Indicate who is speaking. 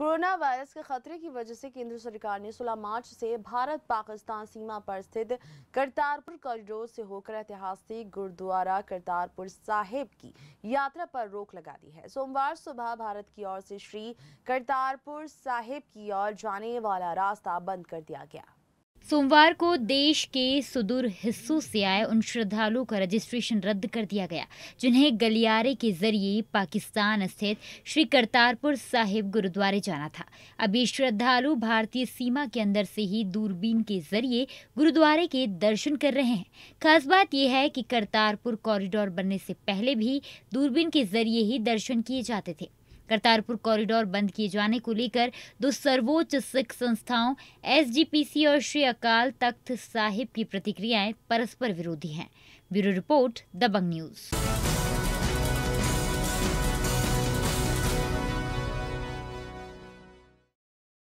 Speaker 1: corona virus के खतरे की वजह से केंद्र सरकार ने 16 मार्च से भारत पाकिस्तान सीमा पर स्थित करतारपुर कॉरिडोर से होकर ऐतिहासिक गुरुद्वारा करतारपुर साहिब की यात्रा पर रोक लगा दी है सोमवार सुबह भारत की ओर से श्री करतारपुर साहिब की ओर जाने वाला रास्ता बंद कर दिया गया
Speaker 2: सोमवार को देश के सुदूर हिस्सों से आए उन श्रद्धालुओं का रजिस्ट्रेशन रद्द कर दिया गया जिन्हें गलियारे के जरिए पाकिस्तान स्थित श्री करतारपुर साहिब गुरुद्वारे जाना था अब ये श्रद्धालु भारतीय सीमा के अंदर से ही दूरबीन के जरिए गुरुद्वारे के दर्शन कर रहे हैं खास बात यह है कि करतारपुर कॉरिडोर बनने से पहले भी दूरबीन के जरिए ही दर्शन किए जाते थे करतारपुर कॉरिडोर बंद किए जाने को लेकर दो सर्वोच्च सिख संस्थाओं एसजीपीसी और श्री अकाल तख्त साहिब की प्रतिक्रियाएं परस्पर विरोधी हैं ब्यूरो रिपोर्ट दबंग न्यूज़